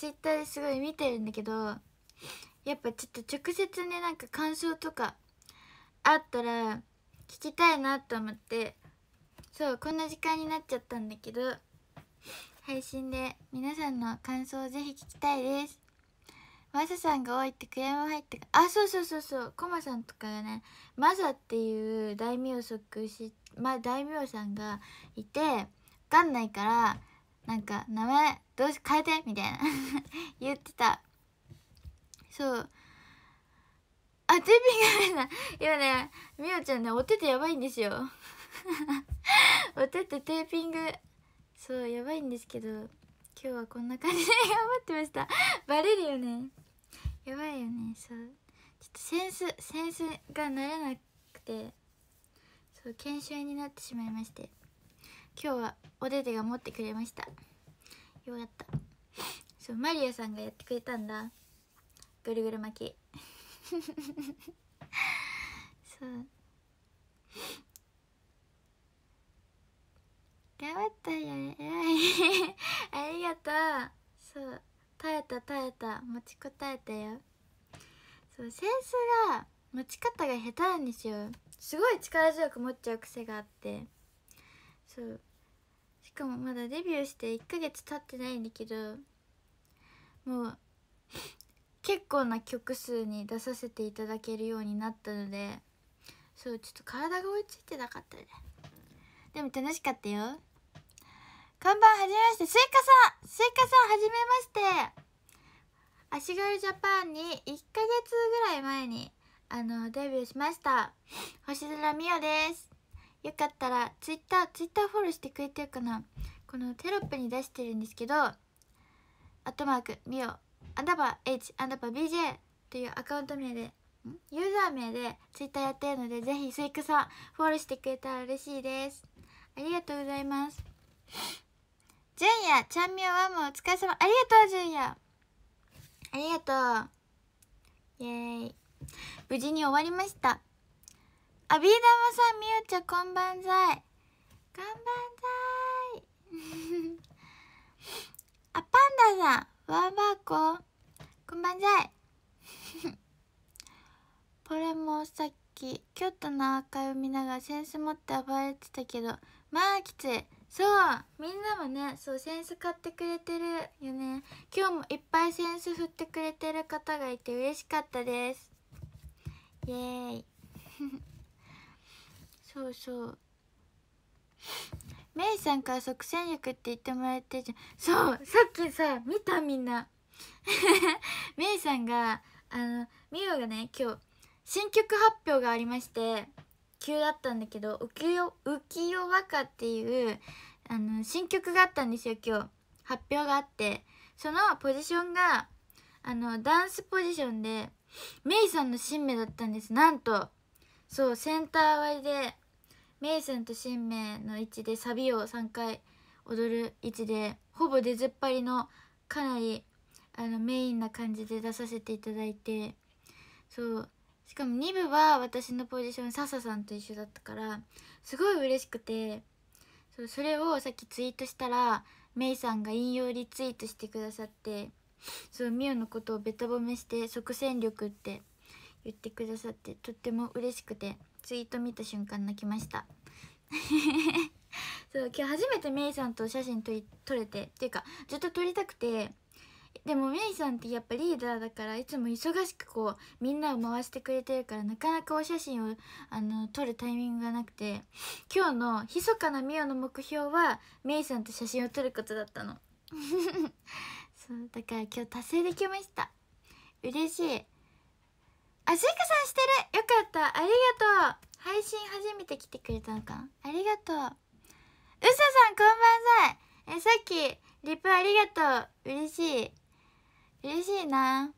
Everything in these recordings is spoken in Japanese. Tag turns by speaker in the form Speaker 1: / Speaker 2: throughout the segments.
Speaker 1: ツイッターですごい見てるんだけどやっぱちょっと直接ねなんか感想とかあったら聞きたいなと思ってそうこんな時間になっちゃったんだけど配信で皆さんの感想をぜひ聞きたいですマサさんが多いってクレーム入ってあそうそうそうそうコマさんとかがねマザっていう大名即し、まあ、大名さんがいて分かんないからなんか名前どうし変えてみたいな 言ってたそうあテーピングが今ねみおちゃんねお手てやばいんですよ お手てテーピングそうやばいんですけど今日はこんな感じで頑張ってましたバレるよねやばいよねそうちょっとセンスセンスが慣れなくてそう研修になってしまいまして今日はお手手が持ってくれましたようやったそうマリアさんがやってくれたんだぐるぐる巻き そう頑張ったよ偉い ありがとうそう耐えた耐えた持ちこたえたよそう扇子が持ち方が下手なんですよすごい力強く持っちゃう癖があってそうしかもまだデビューして1ヶ月経ってないんだけどもう結構な曲数に出させていただけるようになったのでそうちょっと体が追いついてなかったねでも楽しかったよ看板はじめましてスイカさんスイカさんはじめまして足軽ジャパンに1ヶ月ぐらい前にあのデビューしました星空美桜ですよかったら Twitter、Twitter フォローしてくれてるかなこのテロップに出してるんですけど、アットマーク、ミオ、アンダーバー H、アンダーバー BJ というアカウント名で、ユーザー名で Twitter やってるので、ぜひスイクさんフォローしてくれたら嬉しいです。ありがとうございます。ジュンヤ、ちゃんみおワンもお疲れ様。ありがとう、ジュンヤ。ありがとう。イェーイ。無事に終わりました。あ、ビー玉さん、みゆちゃん、こんばんざい。こんばんざい。あ、パンダさん、わばこ。こんばんざい。これもさっき、京都のアーカイブ見ながら、センス持って暴れてたけど、まあきつい。そうみんなもねそうセンス買ってくれてるよね今日もいっぱいセンス振ってくれてる方がいて嬉しかったですイエーイそうそうメイさんから即戦力って言ってもらってじゃんそうさっきさ見たみんな メイさんがあのミオがね今日新曲発表がありまして急だったんだけど浮世浮世和歌っていうあの新曲があったんですよ今日発表があってそのポジションがあのダンスポジションでメイさんの新芽だったんですなんとそうセンター割でメイさんとシンの位置でサビを3回踊る位置でほぼ出ずっぱりのかなりあのメインな感じで出させていただいてそうしかも2部は私のポジション笹さんと一緒だったからすごい嬉しくてそうそれをさっきツイートしたらメイさんが引用リツイートしてくださってそうミオのことをべた褒めして即戦力って言ってくださってとっても嬉しくてツイート見た瞬間泣きました そう今日初めてメイさんと写真撮り撮れてっていうかずっと撮りたくてでもメイさんってやっぱリーダーだからいつも忙しくこうみんなを回してくれてるからなかなかお写真をあの撮るタイミングがなくて今日の密かなミオの目標はメイさんと写真を撮ることだったの そうだから今日達成できました嬉しいあ、ジーカさんしてるよかったありがとう配信初めて来てくれたのかなありがとう。うささん、こんばんさいえ、さっき、リプありがとう嬉しい。嬉しいな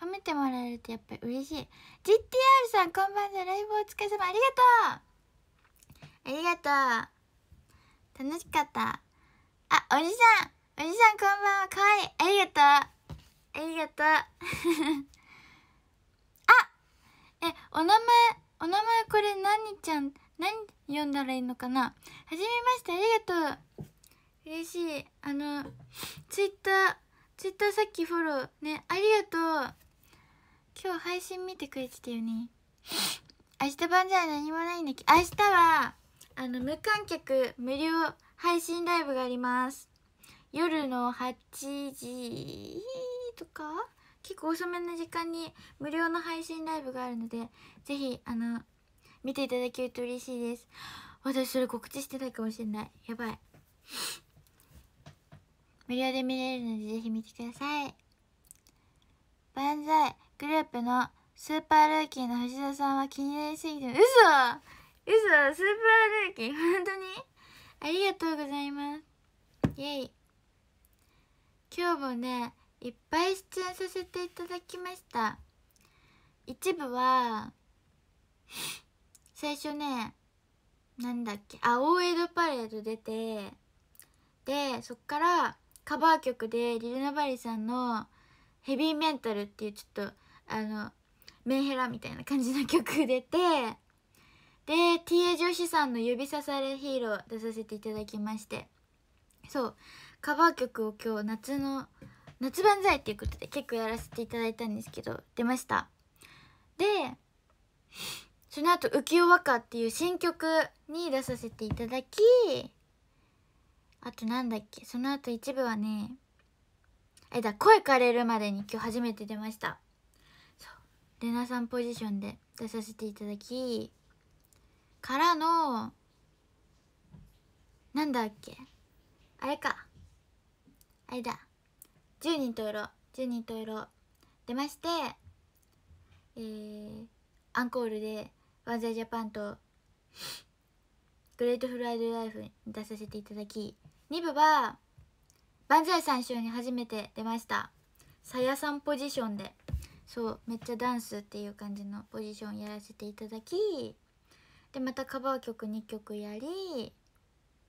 Speaker 1: 褒めてもらえるとやっぱり嬉しい。GTR さん、こんばんざいライブお疲れ様ありがとうありがとう楽しかった。あ、おじさんおじさんこんばんはかわいいありがとうありがとうえお名前お名前これ何ちゃん何読んだらいいのかなはじめましてありがとう嬉しいあのツイッターツイッターさっきフォローねありがとう今日配信見てくれてたよね明日版じゃ何もないんだけど明日はあの無観客無料配信ライブがあります夜の8時とか結構遅めの時間に無料の配信ライブがあるのでぜひあの見ていただけると嬉しいです私それ告知してないかもしれないやばい無料で見れるのでぜひ見てくださいバンザイグループのスーパールーキーの藤田さんは気になりすぎて嘘嘘スーパールーキー本当にありがとうございますイェイ今日もねいっぱい出演させていただきました一部は最初ねなんだっけ青江戸パレード出てでそっからカバー曲でリルナバリさんの「ヘビーメンタル」っていうちょっとあのメンヘラみたいな感じの曲出てで TA 女子さんの「指さされヒーロー」出させていただきましてそうカバー曲を今日夏の夏万歳っていうことで結構やらせていただいたんですけど出ましたでその後浮世和歌っていう新曲に出させていただきあとなんだっけその後一部はねえだ声枯れるまでに今日初めて出ましたそうレナさんポジションで出させていただきからのなんだっけあれかあれだ十人十色十人十色出ましてえー、アンコールでワンザイジャパンとグレートフライドライフに出させていただき2部は万歳三週に初めて出ましたさやさんポジションでそうめっちゃダンスっていう感じのポジションやらせていただきでまたカバー曲2曲やり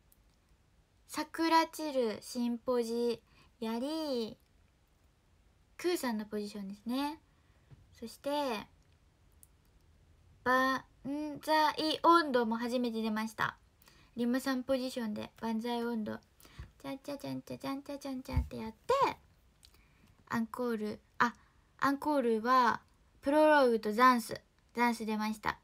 Speaker 1: 「桜散るシンポジ」やりクーさんのポジションですねそしてザイ温度も初めて出ましたリムさんポジションで万歳温度ちゃんちゃちゃんちゃちゃチちゃちゃんちゃってやってアンコールあアンコールはプロローグとダンスダンス出ました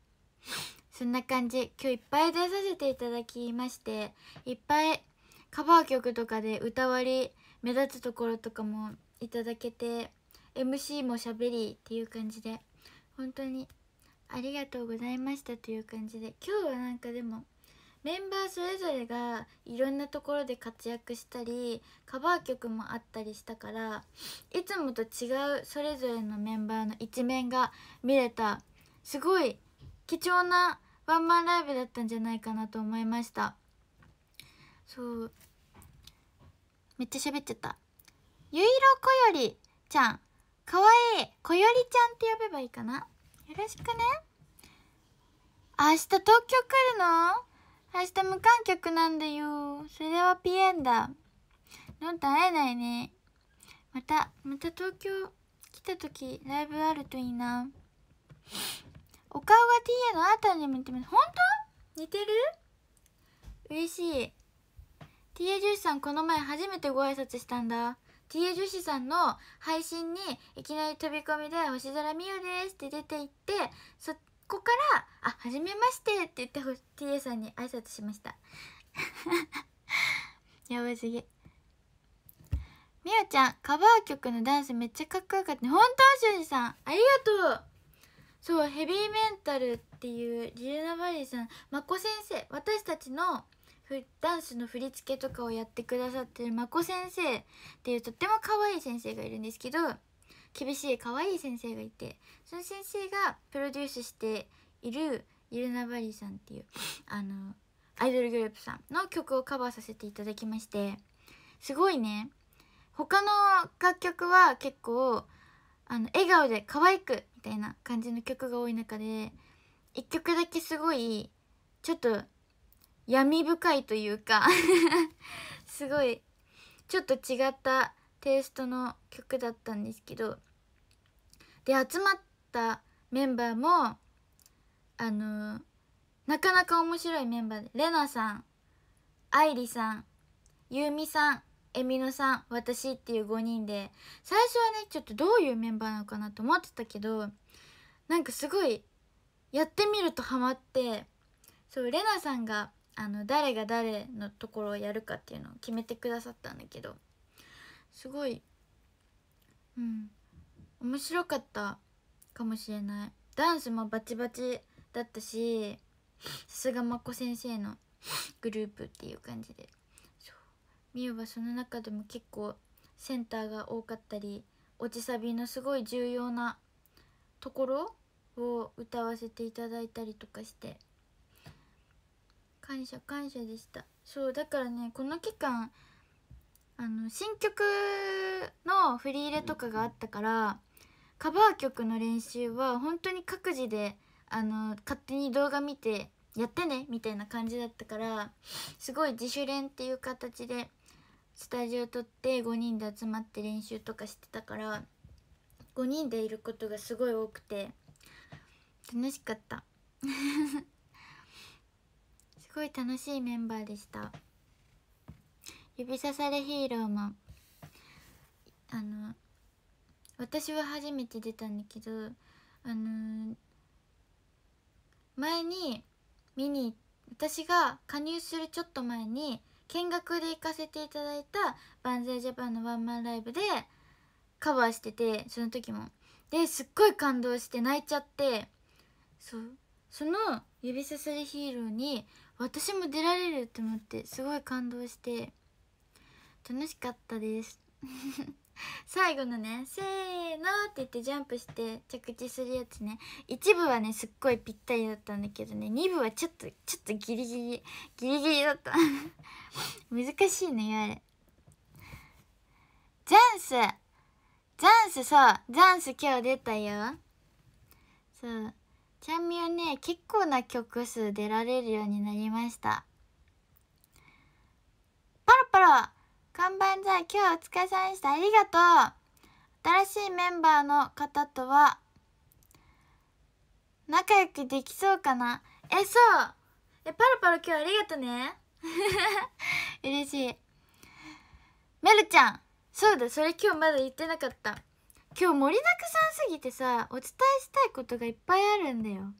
Speaker 1: そんな感じ今日いっぱい出させていただきましていっぱいカバー曲とかで歌割り目立つところとかもいただけて MC もしゃべりっていう感じで本当にありがとうございましたという感じで今日はなんかでもメンバーそれぞれがいろんなところで活躍したりカバー曲もあったりしたからいつもと違うそれぞれのメンバーの一面が見れたすごい貴重なワンマンライブだったんじゃないかなと思いましたそうめっちゃ喋っちゃったゆいろこよりちゃんかわいいこよりちゃんって呼べばいいかなよろしくね明日東京来るの明日無観客なんだよそれはピエンだのんと会えないねまたまた東京来た時ライブあるといいなお顔が TA のあーたにも似てます本当似てる嬉しい TA 女子ーさんこの前初めてご挨拶したんだ TA 女子さんの配信にいきなり飛び込みで「星空美桜です」って出ていってそこから「あはじめまして」って言って TA さんに挨拶しました やばすぎみおちゃんカバー曲のダンスめっちゃかっこよかった本当修二さんありがとうそうヘビーメンタルっていうリレナバリーさんまこ先生私たちのダンスの振り付けとかをやってくださってるまこ先生っていうとっても可愛い先生がいるんですけど厳しい可愛い先生がいてその先生がプロデュースしているゆるなばりさんっていうあのアイドルグループさんの曲をカバーさせていただきましてすごいね他の楽曲は結構あの笑顔で可愛くみたいな感じの曲が多い中で1曲だけすごいちょっと闇深いというか すごいちょっと違ったテイストの曲だったんですけどで集まったメンバーもあのなかなか面白いメンバーでレナさん愛梨さんゆうみさんえみのさん私っていう5人で最初はねちょっとどういうメンバーなのかなと思ってたけどなんかすごいやってみるとハマってそうレナさんがあの誰が誰のところをやるかっていうのを決めてくださったんだけどすごいうん面白かったかもしれないダンスもバチバチだったしさすがまこ先生のグループっていう感じでみゆはその中でも結構センターが多かったり落ちサビのすごい重要なところを歌わせていただいたりとかして感謝感謝でしたそうだからねこの期間あの新曲の振り入れとかがあったからカバー曲の練習は本当に各自であの勝手に動画見てやってねみたいな感じだったからすごい自主練っていう形でスタジオ撮って5人で集まって練習とかしてたから5人でいることがすごい多くて楽しかったごい楽しいメンバーでした指さされヒーローもあの私は初めて出たんだけどあのー、前に見に私が加入するちょっと前に見学で行かせていただいた「バンザイジャパン」のワンマンライブでカバーしててその時もですっごい感動して泣いちゃってそうその指さされヒーローに私も出られると思ってすごい感動して楽しかったです 最後のね「せーの」って言ってジャンプして着地するやつね一部はねすっごいぴったりだったんだけどね2部はちょっとちょっとギリギリギリギリだった 難しいねわれジャンスジャンスそうジャンス今日出たよそうちゃみはね結構な曲数出られるようになりましたパロパロ看板さん今日はお疲れ様でしたありがとう新しいメンバーの方とは仲良くできそうかなえそうえパロパロ今日ありがとうね 嬉しいメルちゃんそうだそれ今日まだ言ってなかった今日盛りだくさんすぎてさお伝えしたいことがいっぱいあるんだよ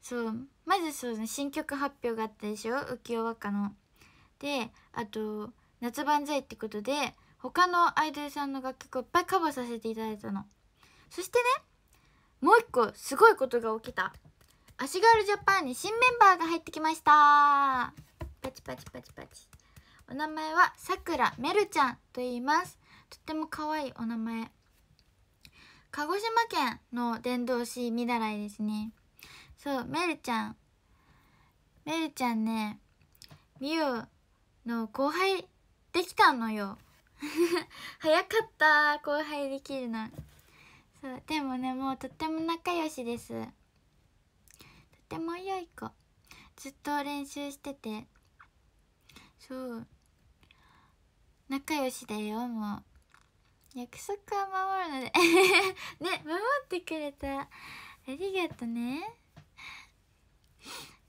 Speaker 1: そうまずそう、ね、新曲発表があったでしょ浮世和歌のであと夏万歳ってことで他のアイドルさんの楽曲をいっぱいカバーさせていただいたのそしてねもう一個すごいことが起きた足軽ジャパンに新メンバーが入ってきましたパチパチパチパチお名前はさくらめるちゃんと言いますとっても可愛いお名前鹿児島県の伝道師見習いですねそうメルちゃんメルちゃんねみゆの後輩できたのよ 早かった後輩できるのそうでもねもうとっても仲良しですとっても良い子ずっと練習しててそう仲良しだよもう約束は守るので ね守ってくれたありがとね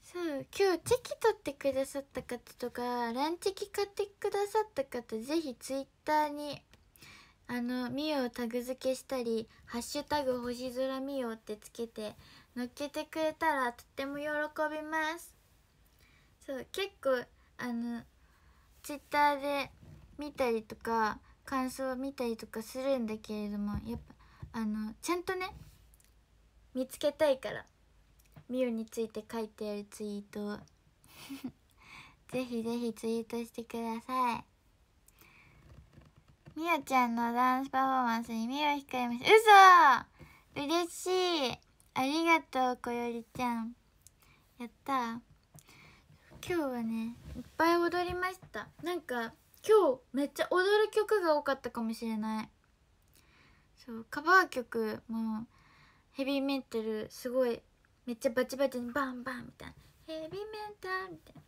Speaker 1: そう今日チェキ取ってくださった方とかランチキ買ってくださった方ぜひツイッターにあのミオをタグ付けしたり「ハッシュタグ星空ミオ」ってつけてのっけてくれたらとっても喜びますそう結構あのツイッターで見たりとか感想を見たりとかするんだけれどもやっぱあのちゃんとね見つけたいからミオについて書いてあるツイートを ぜひぜひツイートしてくださいみおちゃんのダンスパフォーマンスに目を控えました嘘嬉しいありがとうこよりちゃんやった今日はねいっぱい踊りましたなんか今日めっちゃ踊る曲が多かったかもしれないそうカバー曲もヘビーメンタルすごいめっちゃバチバチにバンバンみたいなヘビーメンタルみたいな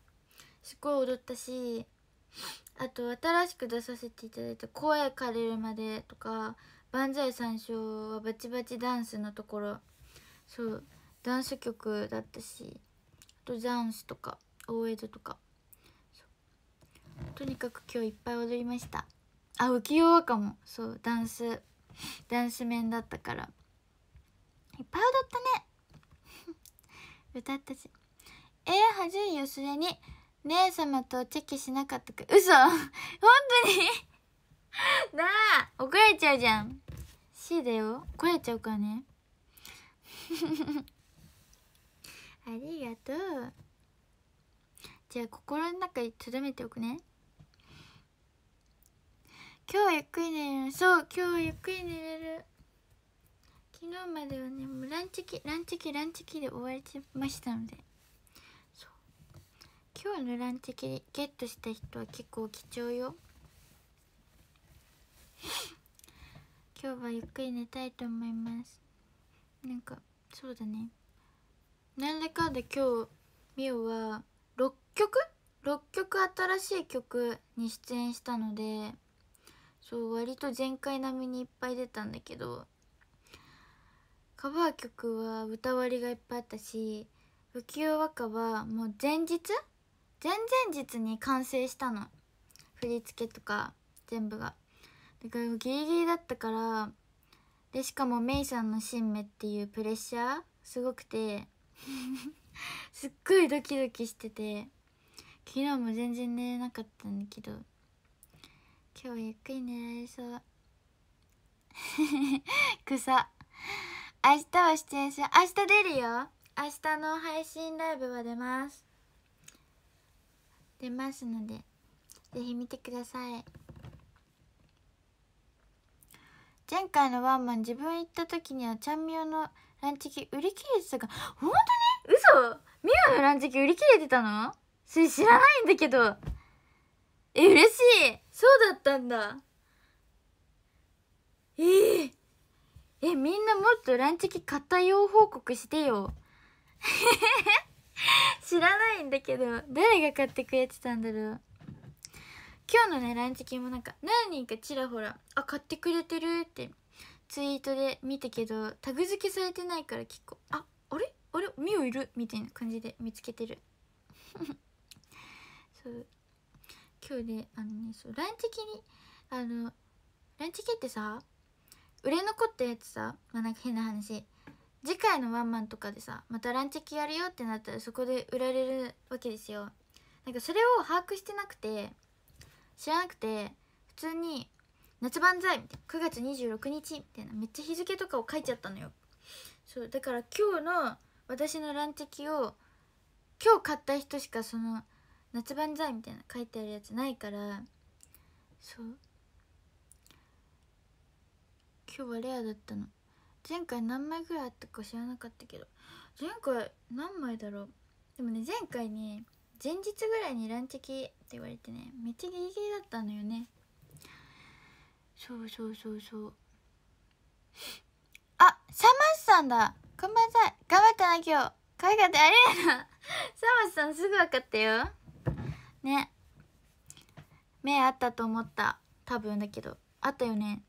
Speaker 1: すごい踊ったしあと新しく出させていただいた「声枯れるまで」とか「万歳三唱」はバチバチダンスのところそうダンス曲だったしあとダンスとか大江戸とかとにかく今日いっぱい踊りましたあ浮世和かもそうダンスダンス面だったからいっぱい踊ったね 歌ったしえー、はじいよすでに姉様とチェキしなかったか嘘 本当に なあ怒られちゃうじゃん C だよ怒られちゃうからねありがとうじゃあ心の中にどめておくね今日はゆっくり寝れるそう今日はゆっくり寝れる昨日まではねもうランチキランチキランチキで終わりましたのでそう今日のランチキゲットした人は結構貴重よ 今日はゆっくり寝たいと思いますなんかそうだねなんだかんだ今日みおは6曲6曲新しい曲に出演したのでそう割と全開並みにいっぱい出たんだけどカバー曲は歌割りがいっぱいあったし「浮世和歌」はもう前日前々日に完成したの振り付けとか全部がだからギリギリだったからでしかもメイさんの「新芽」っていうプレッシャーすごくて すっごいドキドキしてて昨日も全然寝れなかったんだけど今日ゆっくり寝られそう草 明日は出演し明日出るよ明日の配信ライブは出ます出ますのでぜひ見てください前回のワンマン自分行った時にはちゃんみおのランチキ売り切れてたか本当に嘘みおのランチキ売り切れてたのそれ知らないんだけどえ嬉しいそうだったんだえー、えみんなもっとランチキ買ったよ報告してよ 知らないんだけど誰が買ってくれてたんだろう今日のねランチキもなんか何人かちらほら「あ買ってくれてる」ってツイートで見たけどタグ付けされてないから結構「ああれあれミオいる?」みたいな感じで見つけてる そう今日であのねそうランチキにあのランチキってさ売れ残ったやつさまあなんか変な話次回のワンマンとかでさまたランチキやるよってなったらそこで売られるわけですよなんかそれを把握してなくて知らなくて普通に「夏万歳」みたいな9月26日みたいなめっちゃ日付とかを書いちゃったのよそうだから今日の私のランチキを今日買った人しかその夏万歳みたいな書いてあるやつないからそう今日はレアだったの前回何枚ぐらいあったか知らなかったけど前回何枚だろうでもね前回ね前日ぐらいにランチェキって言われてねめっちゃギリギリだったのよねそうそうそうそう あサマスさんだこんばんさい頑張ったな今日わいかったあれやなサマスさんすぐ分かったよね目あったと思った多分だけどあったよね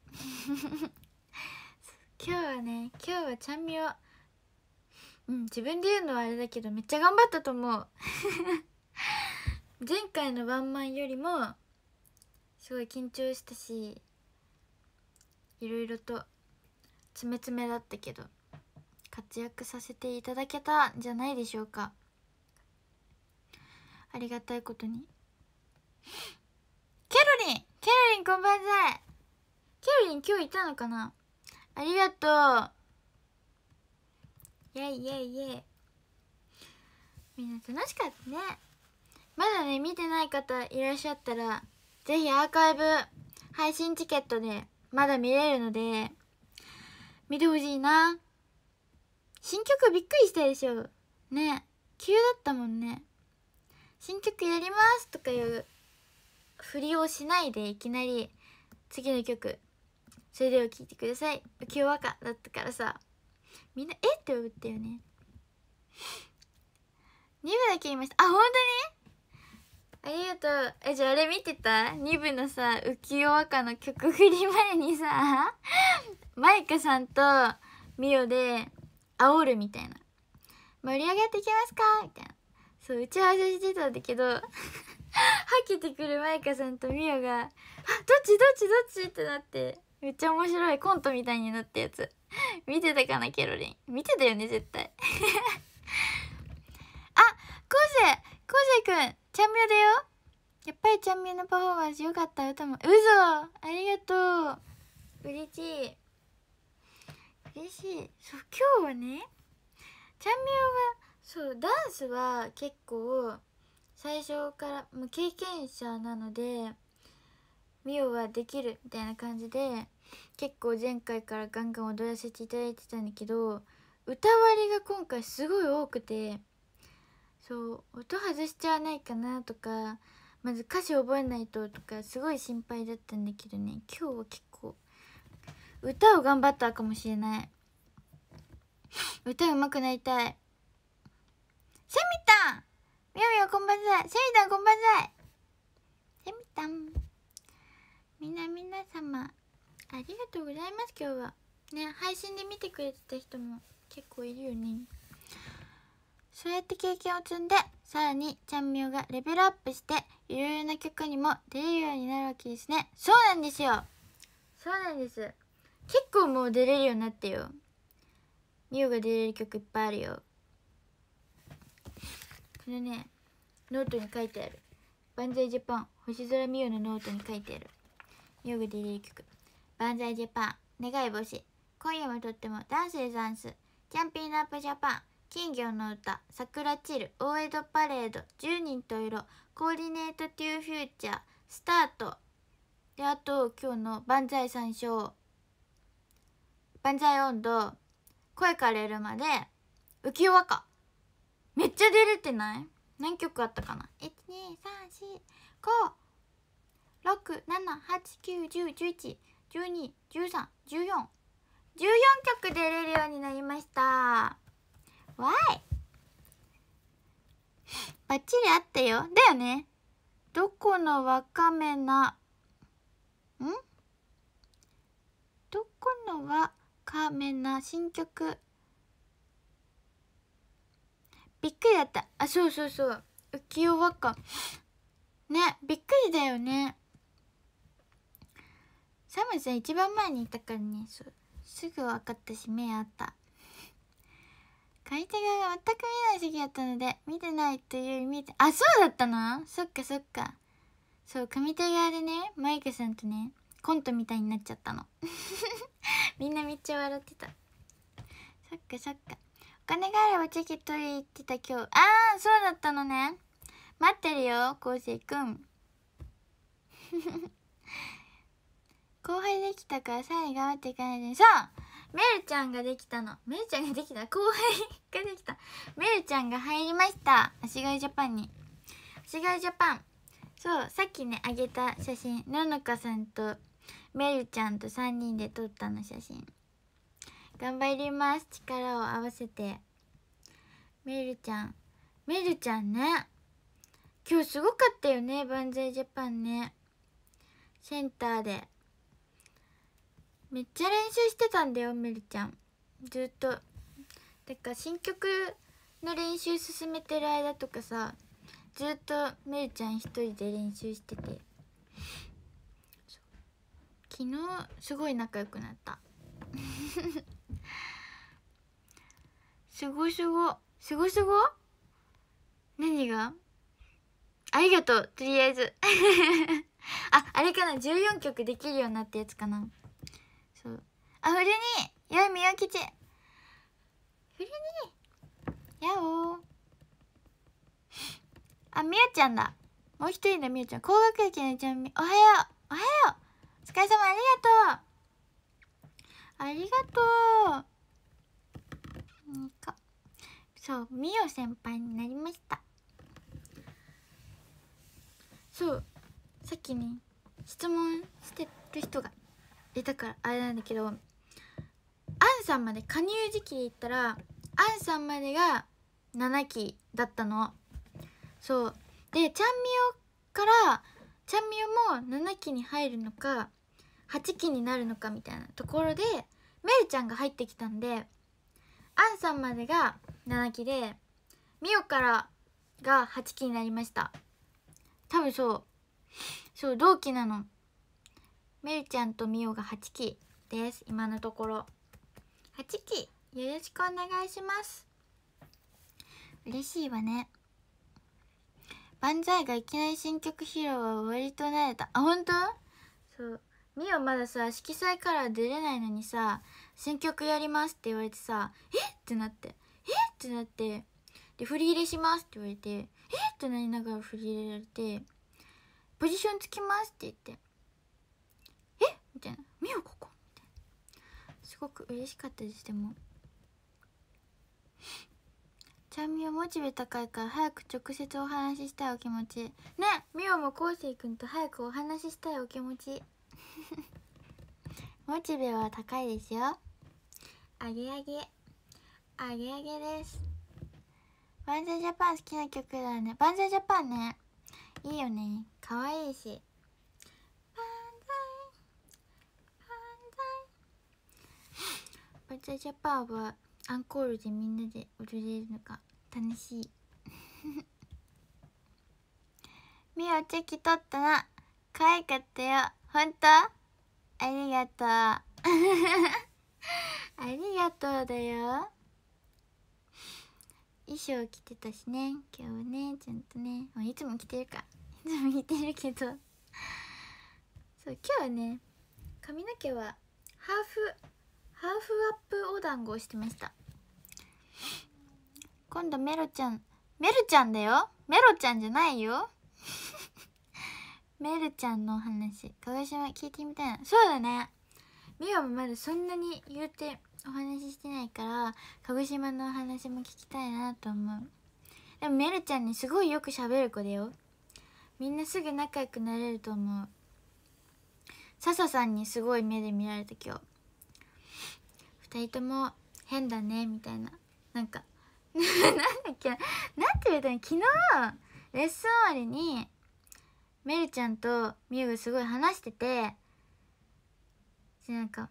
Speaker 1: 今日はね今日はちゃんみをうん自分で言うのはあれだけどめっちゃ頑張ったと思う 前回のワンマンよりもすごい緊張したしいろいろと詰め詰めだったけど活躍させていただけたんじゃないでしょうかありがたいことにケロリンケロリンこんばんはケロリン今日いたのかなありがとうイェイイェイイェイみんな楽しかったねまだね見てない方いらっしゃったらぜひアーカイブ配信チケットでまだ見れるので見てほしいな新曲びっくりしたでしょね急だったもんね新曲やりますとかいう振りをしないでいきなり次の曲それでは聴いてください浮世和歌だったからさみんなえって思ったよね2部だけ言いましたあ本当にありがとうえじゃああれ見てた2部のさ浮世和歌の曲振り前にさマイカさんとミオで煽るみたいな盛り上がっていきますかみたいなそう打ち合わせしてたんだけどはけてくるマイカさんとミオが「どっちどっちどっち?」ってなってめっちゃ面白いコントみたいになったやつ見てたかなケロリン見てたよね絶対 あコーゼコーゼくんちゃんみよだよやっぱりちゃんみよのパフォーマンスよかった歌もうそありがとう嬉しい嬉しいそう今日はねちゃんみよがそうダンスは結構最初からも経験者なのでミオはできるみたいな感じで結構前回からガンガン踊らせていただいてたんだけど歌割りが今回すごい多くてそう音外しちゃわないかなとかまず歌詞覚えないととかすごい心配だったんだけどね今日は結構歌を頑張ったかもしれない歌うまくなりたいセミタンみよみよこんばんざいセミタンこんばんざいセミタンみなみなさまありがとうございます今日はね配信で見てくれてた人も結構いるよねそうやって経験を積んでさらにちゃんみよがレベルアップしていろいろな曲にも出れるようになるわけですねそうなんですよそうなんです結構もう出れるようになってよみよが出れる曲いっぱいあるよねノートに書いてある万歳ジャパン星空美優のノートに書いてあるヨガで入れる曲万歳ジャパン願い星今夜もとってもダンスでダンスキャンピングアップジャパン金魚の歌桜チル大江戸パレード10人と色コーディネートトゥーフューチャースタートであと今日の万歳バン万歳温度声かれるまで浮世和歌めっちゃ出れてない何曲あったかな ?123456789101112131414 曲出れるようになりましたわいバッチリあったよだよねどこのわかめなんどこのわかめな新曲びっくりだったあそうそうそう浮世和歌ねびっくりだよねサムさん一番前にいたからねそうすぐ分かったし目あった買い手側が全く見ない席だやったので見てないという意味あそうだったのそっかそっかそう上手側でねマイケさんとねコントみたいになっちゃったの みんなめっちゃ笑ってたそっかそっか金があればチェキ取り行ってた今日ああそうだったのね待ってるよこうせいくん 後輩できたからさらに頑張っていかないでそうメルちゃんができたのメルちゃんができた後輩ができたメルちゃんが入りました足がいジャパンに足がいジャパンそうさっきねあげた写真ののかさんとメルちゃんと3人で撮ったの写真頑張ります力を合わせてメルちゃんメルちゃんね今日すごかったよね万イジャパンねセンターでめっちゃ練習してたんだよメルちゃんずっとてか新曲の練習進めてる間とかさずっとめるちゃん一人で練習してて昨日すごい仲良くなったすごすごすごすご何がありがとうとりあえず ああれかな14曲できるようになったやつかなそうあふれにやみよきちふれにやおあみよちゃんだもう一人だみよちゃん高学歴のちゃんみおはようおはようお疲れ様ありがとうありがとうにかそうみお先輩になりましたそうさっきね質問してる人がいたからあれなんだけどアンさんまで加入時期で言ったらアンさんまでが7期だったのそうでちゃんみおからちゃんみおも7期に入るのか8期になるのかみたいなところでめるちゃんが入ってきたんであんさんまでが7期でみおからが8期になりました多分そうそう同期なのめるちゃんとみおが8期です今のところ8期よろしくお願いします嬉しいわね万歳がいきなり新曲披露は終わりとなれたあ本当そうみおまださ色彩カラー出れないのにさ選曲やりますって言われてさえってなってえってなってで振り入れしますって言われてえってなりながら振り入れられてポジションつきますって言ってえっ?」みたいなみおここみたいなすごく嬉しかったですでもちゃみおモチベ高いから早く直接お話ししたいお気持ちねみおもこうせいくんと早くお話ししたいお気持ち モチベは高いですよあげあげあげあげですバンザイジャパン好きな曲だねバンザイジャパンねいいよねかわいいしバンザイバンザイバンザイジャパンはアンコールでみんなで踊れるのか楽しいみお チェキ取ったな可愛かったよほんとありがとう ありがとうだよ衣装着てたしね今日はねちゃんとね、まあ、いつも着てるかいつも着てるけどそう今日はね髪の毛はハーフハーフアップお団子をしてました今度メロちゃんメロちゃんだよメロちゃんじゃないよメルちゃんのお話鹿児島聞いてみたいなそうだねみおもまだそんなに言うてお話ししてないから鹿児島のお話も聞きたいなと思うでもメルちゃんにすごいよく喋る子だよみんなすぐ仲良くなれると思う笹さんにすごい目で見られた今日2人とも変だねみたいななんか なんだっけなんて言うたの昨日レッスン終わりにめるちゃんとみゆがすごい話しててなんか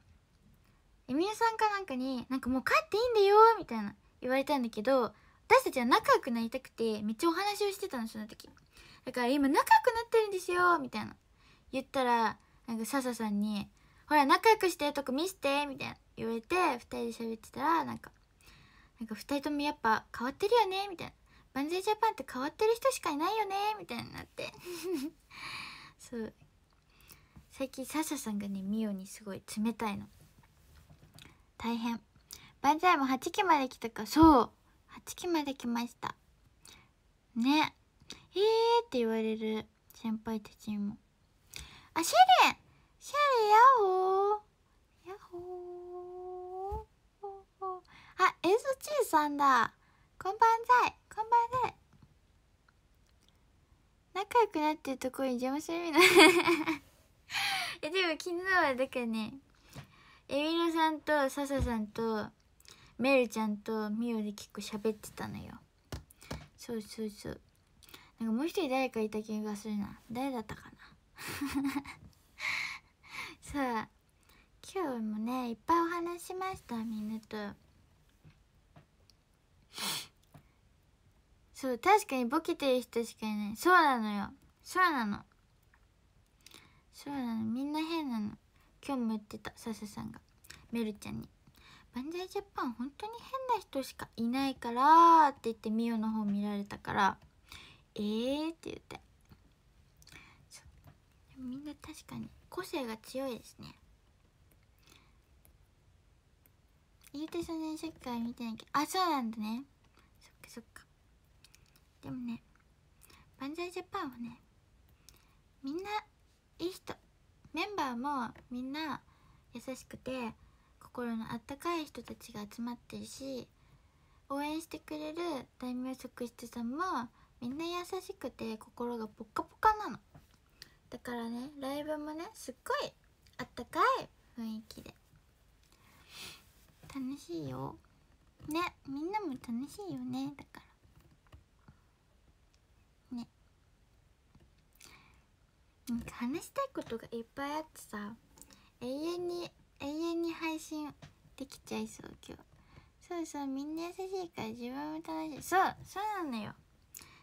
Speaker 1: えみゆさんかなんかに「なんかもう帰っていいんだよ」みたいな言われたんだけど私たちは仲良くなりたくてめっちゃお話をしてたのその時だから今仲良くなってるんですよみたいな言ったらなんか笹さんに「ほら仲良くしてるとこ見せて」みたいな言われて2人で喋ってたらなんか「なんか2人ともやっぱ変わってるよね」みたいな万全ジャパンって変わってる人しかいないよねみたいになって そう最近サシャさんがねミオにすごい冷たいの大変万歳も8期まで来たかそう8期まで来ましたねえーって言われる先輩たちにもあシェレンシェレンヤッホーヤッホーあエゾチーさんだこんばんざいこんばんざい仲良くなってるところに邪魔するみたいえ でも昨日はだからねえみのさんとさささんとめるちゃんとみよで結構喋ってたのよそうそうそうなんかもう一人誰かいた気がするな誰だったかな さあ今日もねいっぱいお話しましたみんなと。そう確かにボケてる人しかいないそうなのよそうなのそうなのみんな変なの今日も言ってた笹さんがメルちゃんに「バンザイジャパン本当に変な人しかいないから」って言ってミオの方見られたから「えー」って言ってみんな確かに個性が強いですね言うて少年サッから見てないけどあそうなんだねそっかそっかでもね万歳ジャパンはねみんないい人メンバーもみんな優しくて心のあったかい人たちが集まってるし応援してくれる大名職室さんもみんな優しくて心がポカポカなのだからねライブもねすっごいあったかい雰囲気で楽しいよねみんなも楽しいよねだから話したいことがいっぱいあってさ永遠に永遠に配信できちゃいそう今日そうそうみんな優しいから自分も楽しいそうそうなのよ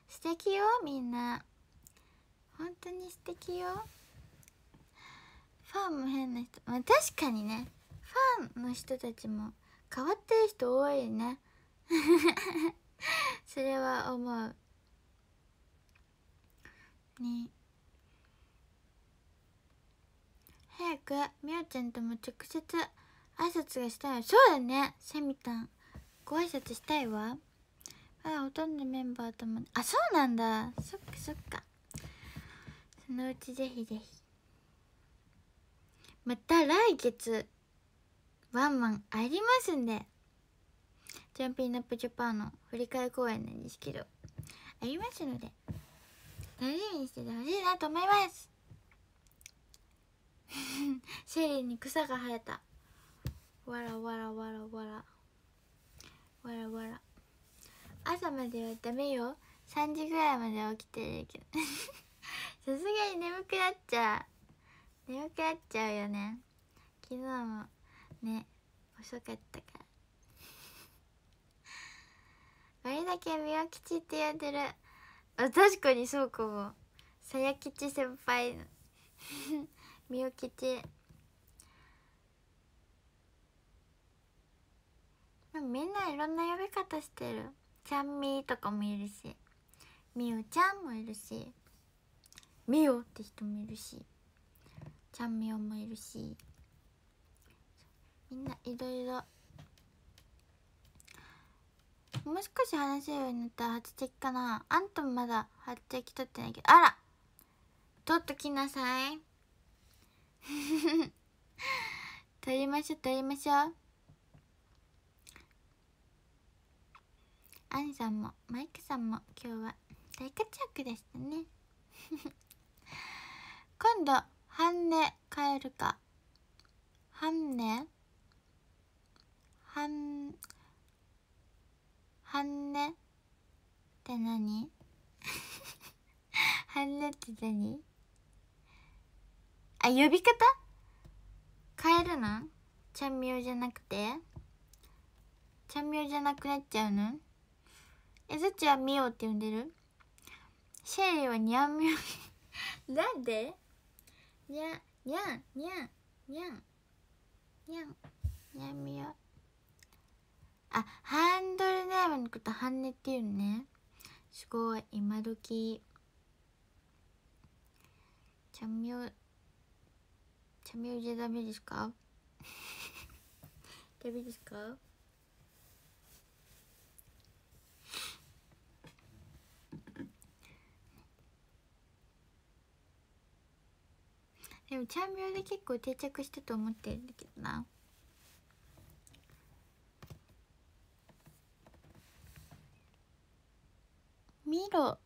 Speaker 1: 素敵よみんな本当に素敵よファンも変な人まあ確かにねファンの人たちも変わってる人多いね それは思うね早くみおちゃんとも直接挨拶がしたいそうだねセミタンご挨拶したいわまだほとんどメンバーともあそうなんだそっかそっかそのうちぜひぜひまた来月ワンマンありますんでジャンピンナップジャパンの振り替公演なんですけどありますので楽しみにしててほしいなと思いますシェリーに草が生えたわらわらわらわらわらわら朝まではダメよ3時ぐらいまで起きてるけど さすがに眠くなっちゃう眠くなっちゃうよね昨日もね遅かったから割 だけ和吉って呼んでるあ確かにそうかもさや吉先輩のみゆきちみんないろんな呼び方してるちゃんみーとかもいるしみゆちゃんもいるしみおって人もいるしちゃんみおもいるしみんないろいろもう少し話せるようになったら初チェキかなあんたもまだ初チェキ取ってないけどあら取っときなさい 撮りましょう撮りましょうアンさんもマイクさんも今日は大活躍でしたね 今度半値買えるか半値半半値って何半値 って何あ呼び方変えるのちゃんみょうじゃなくてちゃんみょうじゃなくなっちゃうのえずちはみおって呼んでるシェリーはにゃんみょうなんでにゃにゃんにゃんにゃんにゃんにゃんみお。あハンドルネームのことハンネっていうねすごい今時ちゃんみょうチャミウジダメですか ダメですかでもチャンビオで結構定着したと思ってるんだけどなミロっ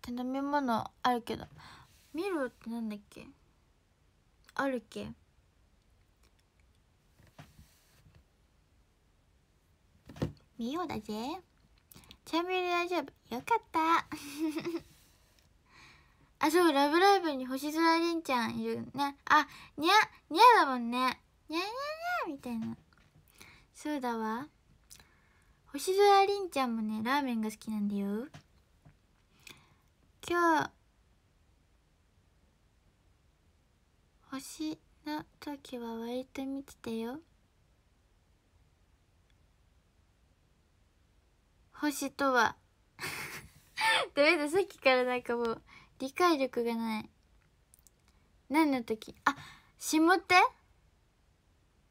Speaker 1: て飲み物あるけどミロってなんだっけあるけ見ようだぜチャンネル大丈夫よかった あそう「ラブライブ!」に星空凛ちゃんいるねあにゃにゃだもんねにゃにゃにゃみたいなそうだわ星空凛ちゃんもねラーメンが好きなんだよ今日星の時は割と見てたよ星とは ダメださっきからなんかもう理解力がない何の時あ下手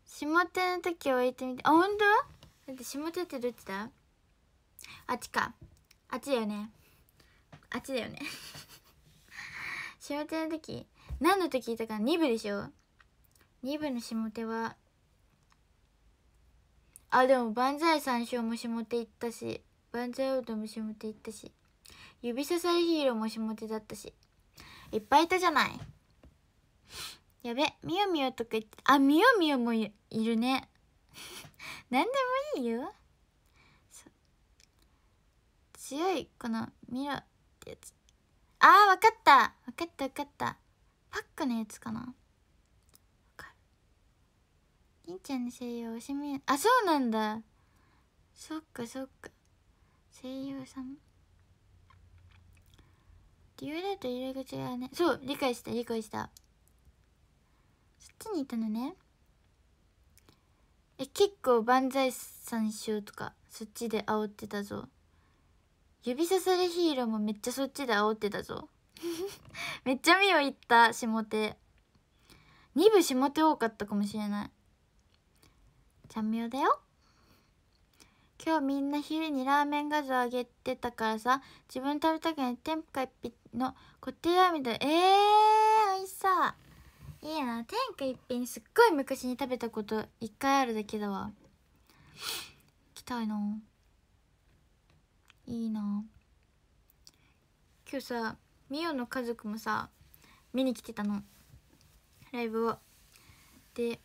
Speaker 1: 下手の時は置いてみてあ本当だって下手ってどっちだあっちかあっちだよねあっちだよね 下手の時何のと聞いたか2部でしょ2部の下手はあでも万歳三唱も下手行ったし万歳オートも下手行ったし指ささりヒーローも下手だったしいっぱいいたじゃないやべみよみよとか言ってあみよみよもいるね 何でもいいよ強いこのミロってやつあー分かった分かった分かったパックのやつかなりんちゃんの声優おしみあそうなんだそっかそっか声優さんデュオラと入り口はねそう理解した理解したそっちにいたのねえ結構万歳三唱とかそっちで煽ってたぞ指さされヒーローもめっちゃそっちで煽ってたぞ めっちゃみよ言った下手2部下手多かったかもしれないちゃんみよだよ今日みんな昼にラーメン画像あげてたからさ自分食べたくない天下一品のこっラーメンだえー、いしそういいな天下一品すっごい昔に食べたこと1回あるだけだわ行きたいないいな今日さミオの家族もさ見に来てたのライブをで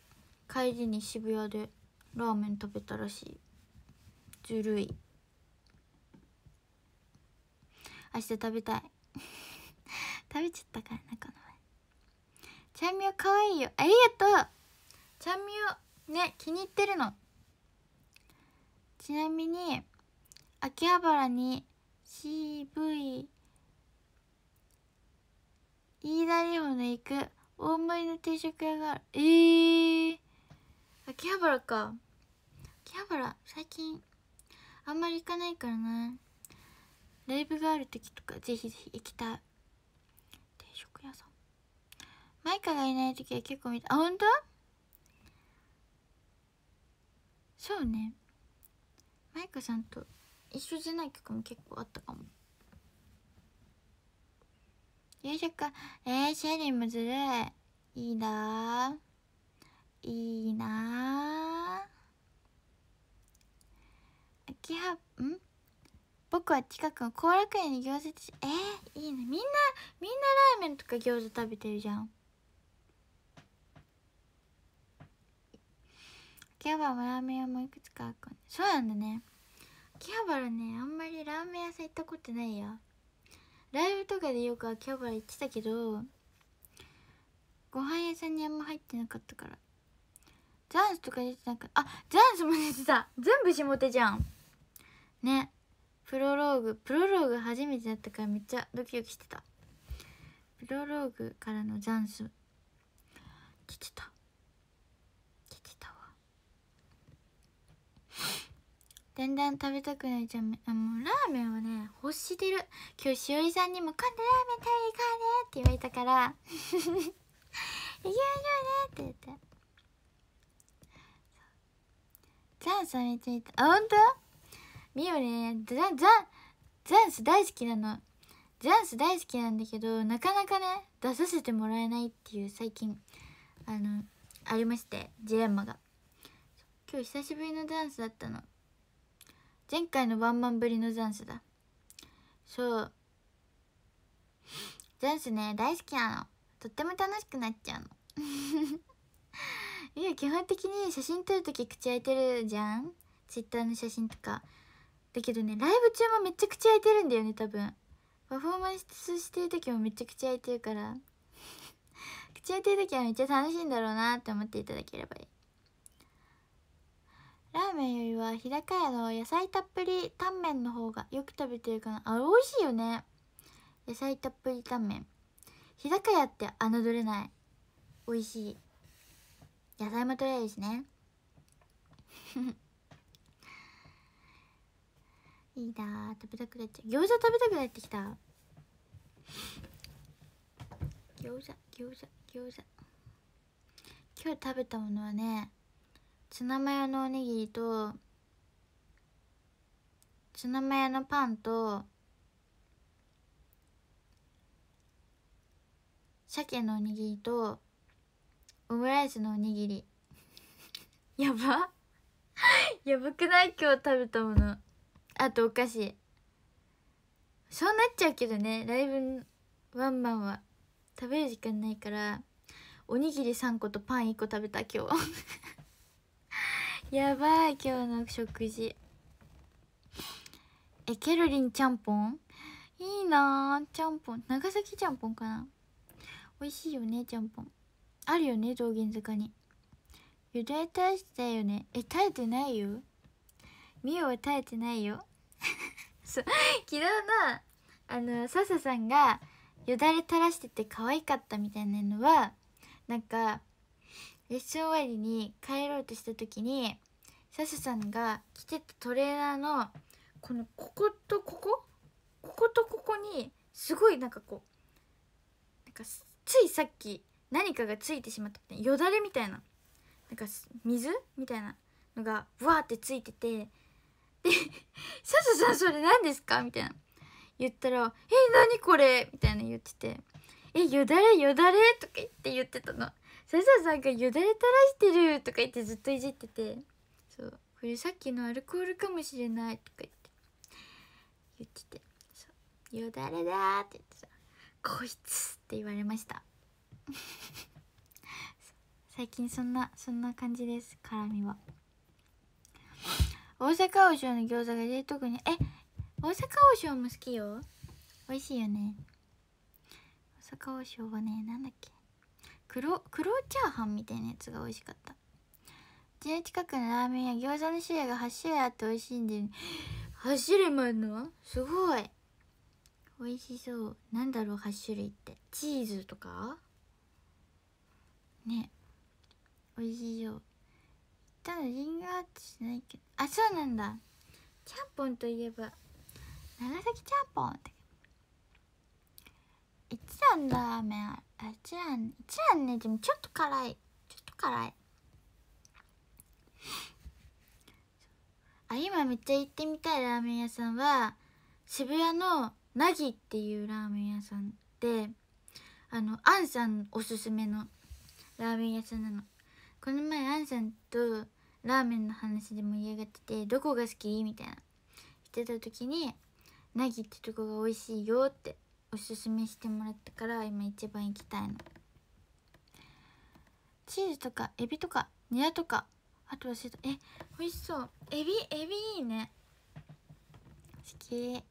Speaker 1: 帰りに渋谷でラーメン食べたらしいずるい明日食べたい 食べちゃったからなこの前ちゃんみよかわいいよありがとうちゃんみよね気に入ってるのちなみに秋葉原に CV 飯田里穂の行く大盛りの定食屋があるえー、秋葉原か秋葉原最近あんまり行かないからなライブがある時とかぜひぜひ行きたい定食屋さんマイカがいない時は結構見たあ本当そうねマイカさんと一緒じゃない曲も結構あったかも夕食えー、シェリーむずるいいいないいな秋葉ん僕は近くの後楽園に餃子えー、いいねみんなみんなラーメンとか餃子食べてるじゃん秋葉原もラーメン屋もいくつかあるかそうなんだね秋葉原ねあんまりラーメン屋さん行ったことないよライブとかでよく秋葉原行ってたけどご飯屋さんにあんま入ってなかったからザンスとか出てなかったあザンスも出てた全部下手じゃんねプロローグプロローグ初めてだったからめっちゃドキドキしてたプロローグからのザンス来てた全然食べたくないじゃんもうラーメンはね欲してる今日しおりさんにも「今度ラーメン食べに行こうね」って言われたから「い ょうよね」って言ってダンスめっちゃいたあ本当みおねザンザンザンス大好きなのダンス大好きなんだけどなかなかね出させてもらえないっていう最近あのありましてジレンマが今日久しぶりのダンスだったの前回のワンマンぶりのダンスだそうダンスね大好きなのとっても楽しくなっちゃうの いや基本的に写真撮るとき口開いてるじゃんツイッターの写真とかだけどねライブ中もめっちゃ口開いてるんだよね多分パフォーマンスしてる時もめっちゃ口開いてるから 口開いてる時はめっちゃ楽しいんだろうなって思っていただければいいラーメンよりは日高屋の野菜たっぷりタンメンの方がよく食べてるかなあ美味しいよね野菜たっぷりタンメン日高屋って侮れない美味しい野菜も取れるしね いいな食べたくなっちゃう餃子食べたくなってきた餃子餃子餃子今日食べたものはねツナマヨのおにぎりとツナマヨのパンと鮭のおにぎりとオムライスのおにぎり やば やばくない今日食べたものあとお菓子そうなっちゃうけどねライブワンマンは食べる時間ないからおにぎり3個とパン1個食べた今日やばい今日の食事えケロリンちゃんぽんいいなちゃんぽん長崎ちゃんぽんかな美味しいよねちゃんぽんあるよね道玄坂にゆだ垂耐えてたよねえ耐えてないよみおは耐えてないよ そう昨日のあの笹さんがよだれ垂らしてて可愛かったみたいなのはなんかレッスン終わりに帰ろうとした時にサシさんが着てたトレーナーのこのこことこここことここにすごいなんかこうなんかついさっき何かがついてしまったよだれみたいななんか水みたいなのがぶわってついててで「ササさんそれ何ですか?」みたいな言ったら「え何これ?」みたいな言ってて「えよだれよだれ?」とか言って言ってたの。そしたらなんが「よだれ垂らしてる」とか言ってずっといじってて「そうこれさっきのアルコールかもしれない」とか言って言ってて「そうよだれだ」って言ってさ「こいつ」って言われました 最近そんなそんな感じです辛みは。大阪王将の餃子が贅特にえ大阪王将も好きよ美味しいよね大阪王将はねなんだっけ黒黒チャーハンみたいなやつが美味しかったう近くのラーメン屋餃子の種類が8種類あって美味しいんで、ね、8種類もあるのすごい美味しそうなんだろう8種類ってチーズとかね美味しそうただリングアウトしないけどあそうなんだちゃんぽんといえば長崎ちゃんぽんって一蘭ラーメンあ一蘭一蘭ねでもちょっと辛いちょっと辛いあ今めっちゃ行ってみたいラーメン屋さんは渋谷のなぎっていうラーメン屋さんであのあんさんおすすめのラーメン屋さんなのこの前あんさんとラーメンの話で盛り上がっててどこが好きみたいな言ってた時になぎってとこが美味しいよっておすすめしてもらったから今一番行きたいのチーズとかエビとかニラとかあと忘れたえ美味しそうエビエビいいね好き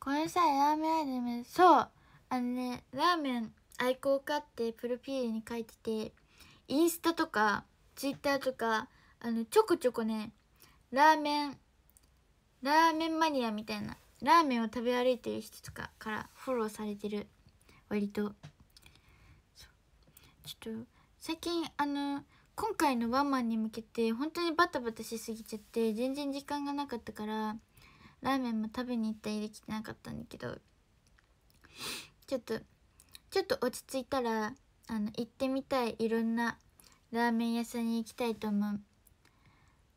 Speaker 1: これさラーメンアイドルそうあのねラーメン愛好家ってプロフィールに書いててインスタとかツイッターとかあのちょこちょこねラーメンラーメンマニアみたいなラーメンを食べ歩いてる人とかからフォローされてる割とちょっと最近あの今回のワンマンに向けて本当にバタバタしすぎちゃって全然時間がなかったからラーメンも食べに行ったりできてなかったんだけどちょっとちょっと落ち着いたらあの行ってみたいいろんなラーメン屋さんに行きたいと思う。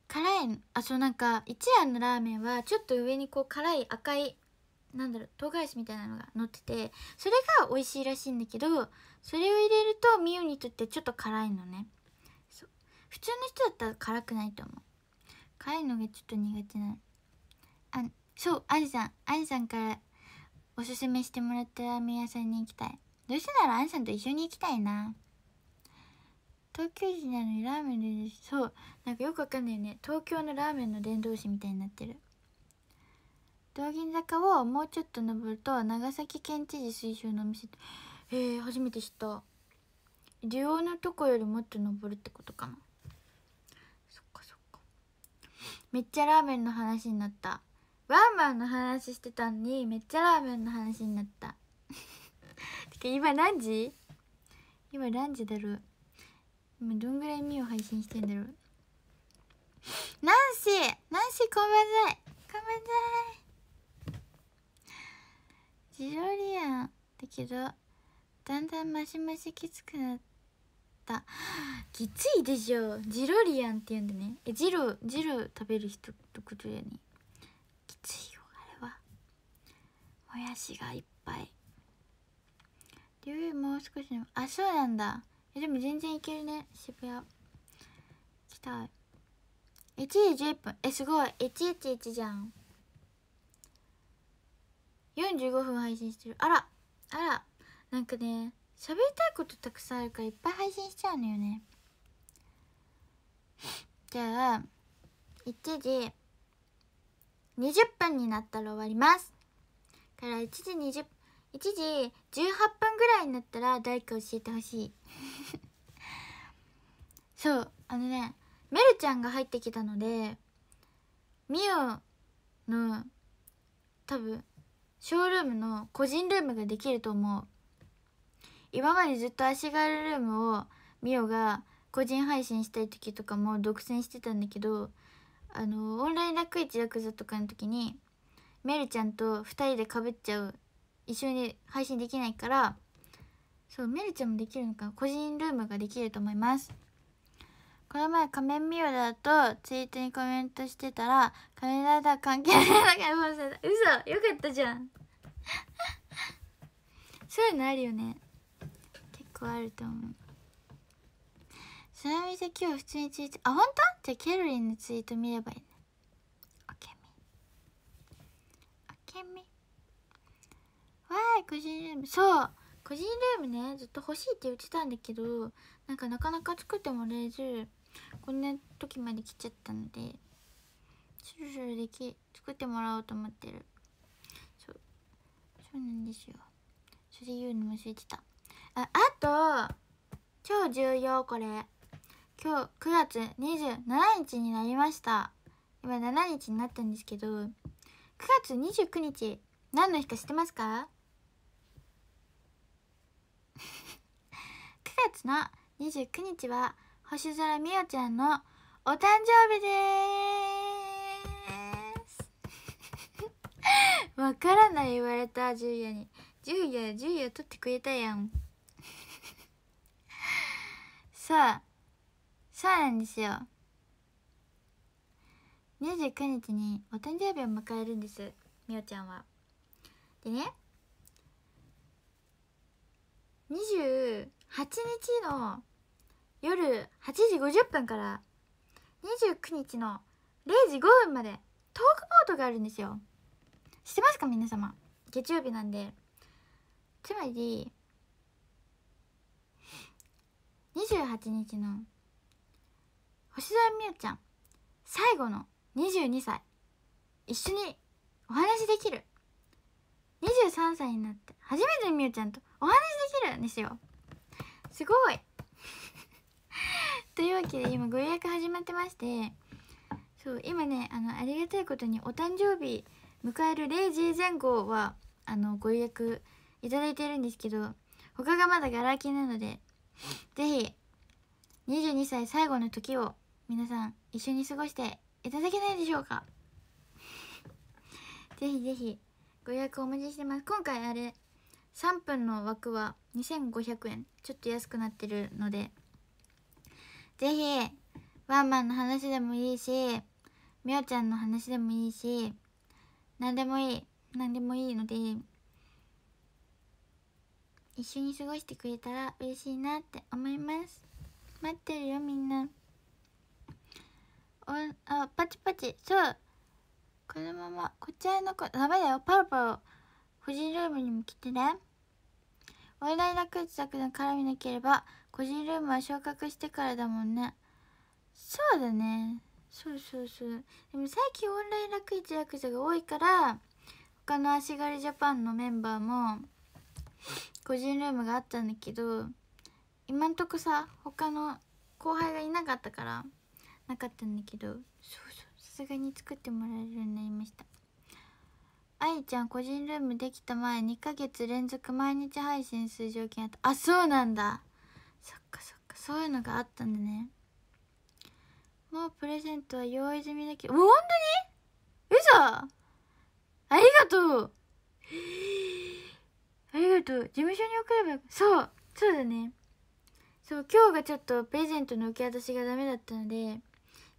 Speaker 1: 辛いあそうなんか一蘭のラーメンはちょっと上にこう辛い赤いなんだろう唐辛子みたいなのが乗っててそれが美味しいらしいんだけどそれを入れるとミおにとってちょっと辛いのね普通の人だったら辛くないと思う辛いのがちょっと苦手なあそうアんさんアんさんからおすすめしてもらったラーメン屋さんに行きたいどうせならアんさんと一緒に行きたいな東京時なのにラーメンでそうなんかよくわかんないよね東京のラーメンの伝道師みたいになってる道銀坂をもうちょっと登ると長崎県知事推奨のお店へえー、初めて知った需要のとこよりもっと登るってことかなそっかそっかめっちゃラーメンの話になったワンマンの話してたのにめっちゃラーメンの話になった てか今何時今何時だろう今どんぐらいみを配信してんだろうナンシーナンシーこんばんざいこんばんざいジロリアンだけどだんだんマシマシきつくなったきついでしょジロリアンって言うんでねえジロジロ食べる人ってことやねきついよあれはもやしがいっぱいりゅうもう少しあそうなんだえでも全然いけるね渋谷行きたい1時11分えすごい111じゃん45分配信してるあらあらなんかね喋りたいことたくさんあるからいっぱい配信しちゃうのよねじゃあ1時20分になったら終わりますから1時20 1時18分ぐらいになったら誰か教えてほしい そうあのねメルちゃんが入ってきたのでミオの多分ショールームの個人ルームができると思う今までずっと足軽ルームをミオが個人配信したい時とかも独占してたんだけどあのオンライン楽市楽座とかの時にメルちゃんと2人でかぶっちゃう一緒に配信できないからそうメルちゃんもできるのか個人ルームができると思いますこの前仮面ミオだとツイートにコメントしてたら仮面ライダー関係ないだかも嘘よかったじゃん そういうのあるよね結構あると思うちなみに今日普通にツイートあ本当じゃあケロリンのツイート見ればいいねおけみおけみわーい個人ルームそう個人ルームねずっと欲しいって言ってたんだけどなんかなかなか作ってもらえずこんな時まで来ちゃったのでスルスルでき作ってもらおうと思ってるそうそうなんですよそれ言うの忘れてたああと超重要これ今日9月27日になりました今7日になったんですけど9月29日何の日か知ってますか9 月の29日は星空みおちゃんのお誕生日ですわからない言われたジュリにジュリアジュ取ってくれたやんさあそうなんですよ29日にお誕生日を迎えるんですみおちゃんはでね28日の夜8時50分から29日の0時5分までトークボードがあるんですよ知ってますか皆様月曜日なんでつまり28日の星空美桜ちゃん最後の22歳一緒にお話できる23歳になって初めて美桜ちゃんとお話できるんですよすごい というわけで今ご予約始まってましてそう今ねあのありがたいことにお誕生日迎える0時前後はあのご予約いただいてるんですけど他がまだガラ空きなので是非22歳最後の時を皆さん一緒に過ごしていただけないでしょうか ぜひぜひご予約お待ちしてます今回あれ3分の枠は2500円ちょっと安くなってるのでぜひワンマンの話でもいいしみおちゃんの話でもいいし何でもいい何でもいいので一緒に過ごしてくれたら嬉しいなって思います待ってるよみんなおあパチパチそうこのままこちらの子ダメだよパロパロ個人ルームにも来てね俺らに楽自宅の絡みなければ個人ルームは昇格してからだもんねそうだねそうそうそうでも最近オンライン楽市役者が多いから他の足軽ジャパンのメンバーも個人ルームがあったんだけど今んとこさ他の後輩がいなかったからなかったんだけどそうそうさすがに作ってもらえるようになりましたあいちゃん個人ルームできた前2ヶ月連続毎日配信する条件あったあそうなんだそっかそっかそういうのがあったんだねもうプレゼントは用意済みだけどほん本当に嘘ありがとう ありがとう事務所に送ればそうそうだねそう今日がちょっとプレゼントの受け渡しがダメだったので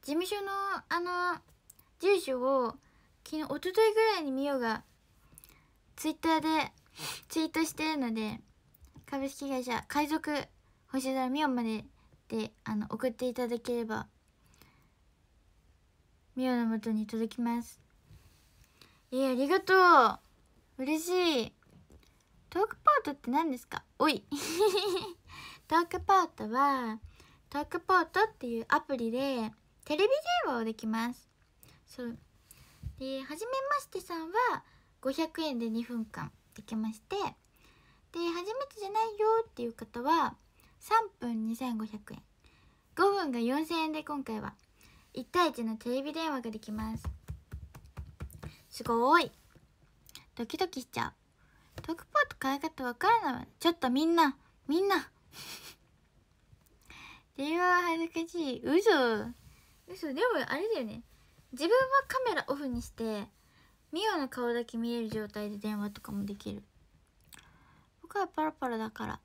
Speaker 1: 事務所のあの住所を昨日一昨日ぐらいにみよがツイッターでツイートしてるので株式会社海賊星空みおまでであの送っていただければみおのもとに届きますえー、ありがとう嬉しいトークポートって何ですかおい トークポートはトークポートっていうアプリでテレビ電話をできますそうではじめましてさんは500円で2分間できましてで初めてじゃないよっていう方は3分2500円5分が4000円で今回は1対1のテレビ電話ができますすごいドキドキしちゃうト報とポート買い方わからないちょっとみんなみんな 電話は恥ずかしい嘘嘘でもあれだよね自分はカメラオフにしてミオの顔だけ見える状態で電話とかもできる僕はパラパラだから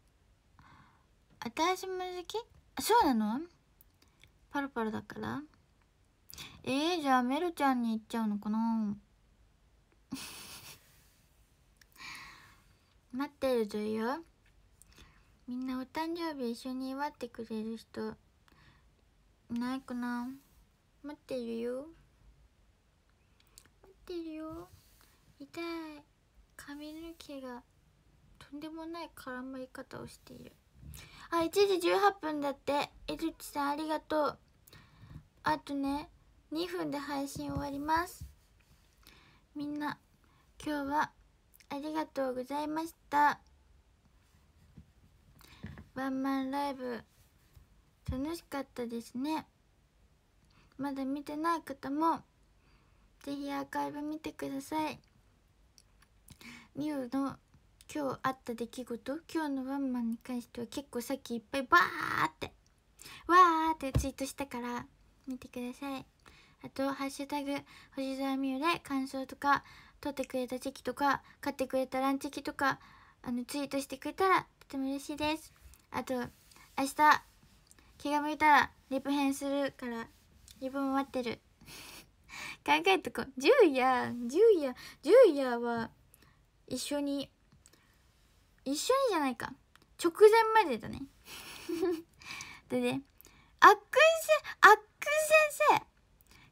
Speaker 1: 私も好きあそうなのパラパラだからえー、じゃあメルちゃんに行っちゃうのかな 待ってるぞよみんなお誕生日一緒に祝ってくれる人いないかな待ってるよってるよ痛い髪の毛がとんでもない絡まり方をしているあ1時18分だって江口さんありがとうあとね2分で配信終わりますみんな今日はありがとうございましたワンマンライブ楽しかったですねまだ見てない方もぜひアーカイブ見てくださいミュウの今日あった出来事今日のワンマンに関しては結構さっきいっぱいバーってわーってツイートしたから見てくださいあと「ハッシュタグ星沢ュウ」で感想とか撮ってくれたチェキとか買ってくれたランチェキとかあのツイートしてくれたらとても嬉しいですあと明日気が向いたらリプ編するからリブも待ってる考えとこうジュイヤジュイヤは一緒に一緒にじゃないか直前までだね でねあっくんせあっくん先生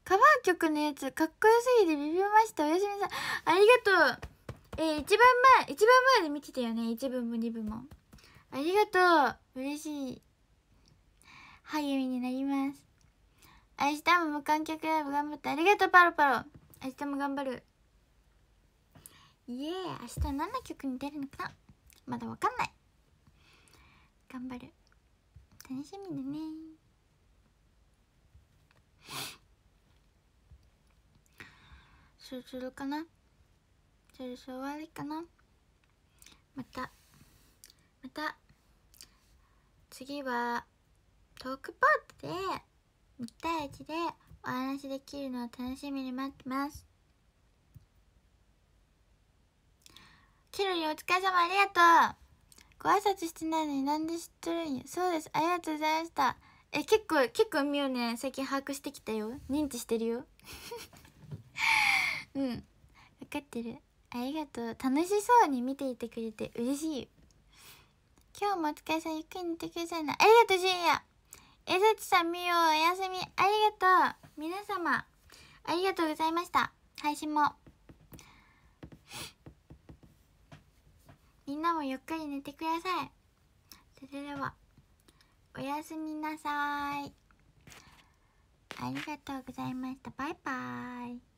Speaker 1: カバー曲のやつかっこよすぎてビビりましたおやすみさんありがとうえー、一番前一番前で見てたよね一部も二部もありがとう嬉しい励みになります明日も無観客ライブ頑張ってありがとうパロパロ明日も頑張るイエーイ明日何の曲に出るのかなまだわかんない頑張る楽しみだねそろそろかなそろそろ終わりかなまたまた次はトークパートで1対1でお話できるのを楽しみに待ってますケロリンお疲れ様ありがとうご挨拶してないのになんで知っとるんやそうですありがとうございましたえ結構結構みよね最近把握してきたよ認知してるよ うん分かってるありがとう楽しそうに見ていてくれて嬉しい今日もお疲れさんゆっくり寝てくださいなありがとうじいや江崎さん、みよおやすみ。ありがとう。皆様、ありがとうございました。配信も。みんなもゆっくり寝てください。それでは、おやすみなさい。ありがとうございました。バイバーイ。